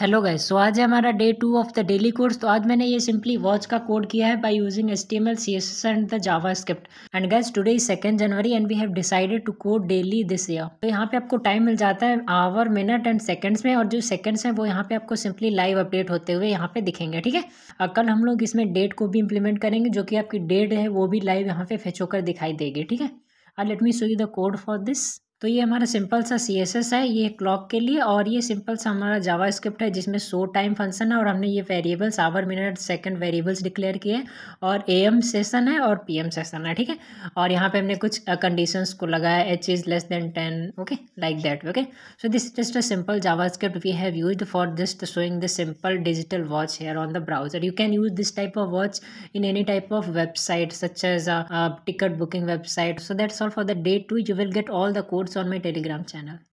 hello guys so आज है हमारा day two of the daily course तो आज मैंने ये सिंपली वॉच का कोड किया है by using S T M L C S S and the JavaScript and guys today is second January and we have decided to code daily this year तो यहाँ पे आपको time मिल जाता है our minute and seconds में और जो seconds हैं वो यहाँ पे आपको सिंपली लाइव अपडेट होते हुए यहाँ पे दिखेंगे ठीक है कल हम लोग इसमें डेट को भी इम्प्लीमेंट करेंगे जो कि आपकी डेट है वो भी लाइव यहाँ पे फेच होकर दिखाई देगी ठीक है let me show you the code for this तो ये हमारा सिंपल सा सी है ये क्लॉक के लिए और ये सिंपल सा हमारा जावा स्क्रिप्ट है जिसमें सो टाइम फंक्शन है और हमने ये variables hour minute second variables declare किए और ए एम सेसन है और पी एम सेशन है ठीक है और यहाँ पे हमने कुछ कंडीशंस uh, को लगाया H is less than ten okay like that okay so this just a simple JavaScript we have use for just showing the simple digital watch here on the browser you can use this type of watch in any type of website such as ticket booking website so that's all for the day two you will get all the course on my telegram channel